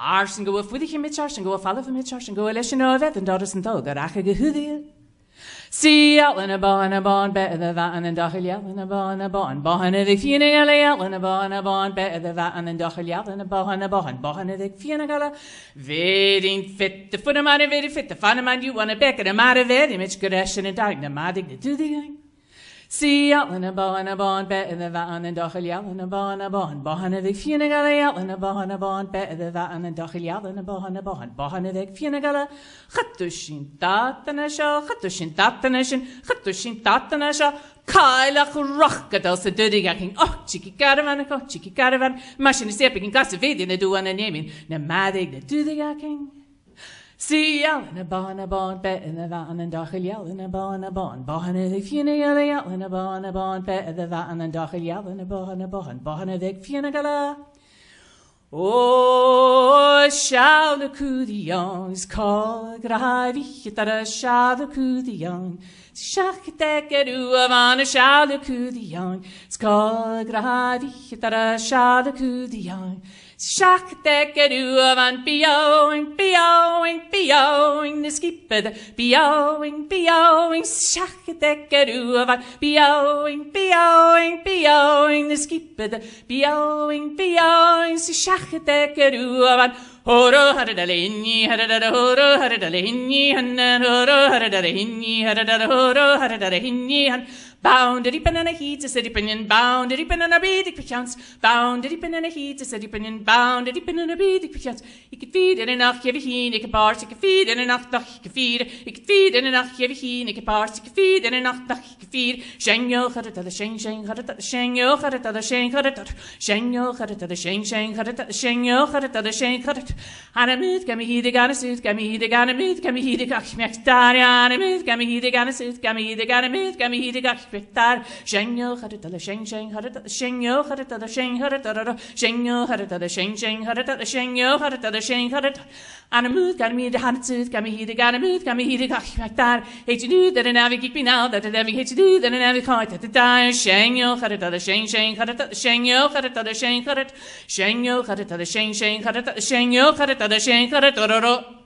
Arsen go fuidige mit arsen go fall of mit arsen go election of et and daughters and dog ach ge hudi See out in a barn a barn better than that, and dachel yell in a barn a barn barn a vik fiena gala yell in a barn a barn better than that, and dachel yell in a barn a barn barn a vik fiena gala Vedin fit the foot of man a vedi fit the fan of man you want a beck and a mad a vedi mitch good ashen and dag na madig the do the gang See yellin' a bawin' a bon, better the van and dochel yellin' a bon a bon, bohan a vig fianagala yellin' a bohan a bon, better the van and dochel yellin' a bohan a bon, bohan a vig fianagala, chattushin tatanasha, chattushin tatanashin, chattushin tatanasha, Caelach rochgadol sy'n dydig ac yn och chigi garafan ac och chigi garafan, masin i sepig yn gasafeiddi na dŵan a nemin, na maddig na dydig ac yn. See yellin' a bon a bon better in the vat and dachel yellin' a bon a bon bohan a the fina yella yellin' a bon a bon bet in the vat and dachel yellin' a bohan a bohan bohan a the fina gala. O shall the kudions call gravich that a shall the kudion shach dekeru avan a shall the kudion skull gravich that a shall the kudion shach dekeru avan pio and pio i skipet. Bjoing, bjoing, sjakkedekker uvar. Bjoing, bjoing, bjoing i skipet. Bjoing, bjoing, sjakkedekker uvar. Horo haradale inni haradada horo haradale hinni hannan horo haradada hinni haradada horo haradada hinni han boundary banana heat a city pinion boundary banana beating perchance boundary banana heat a city pinion boundary banana beating perchance he could feed in een nacht je heen ik he could feed in een nacht he could feed he could feed in een nacht je heen ik he could feed in een nacht he could feed shenyo haradada shen shang haradada shenyo haradada shen haradada shenyo haradada shen shen haradada shenyo haradada shen haradada Ar y mydd, gam i hyd i gan y sydd, gam i hyd i gan y mydd, gam i hyd i gall miach dar ar y mydd, gam i hyd i gan y sydd, gam i hyd i gan y mydd, gam i hyd i gall miach dar. Siengil, chadr dada, sieng, sieng, chadr dada, siengil, chadr dada, sieng, chadr dada, siengil, chadr dada, sieng, sieng, chadr dada, siengil, chadr dada, sieng, chadr dada. Ar y mydd, gam i hyd i gan y sydd, gam i hyd i gan y mydd, gam i hyd i gall miach dar. Heit i nhw, dada na fi gig mi naw, dada na fi heit i nhw, dada na fi coed, dada da, siengil, chadr dada, sieng, sieng, chadr よかれたでしんかれとろろ。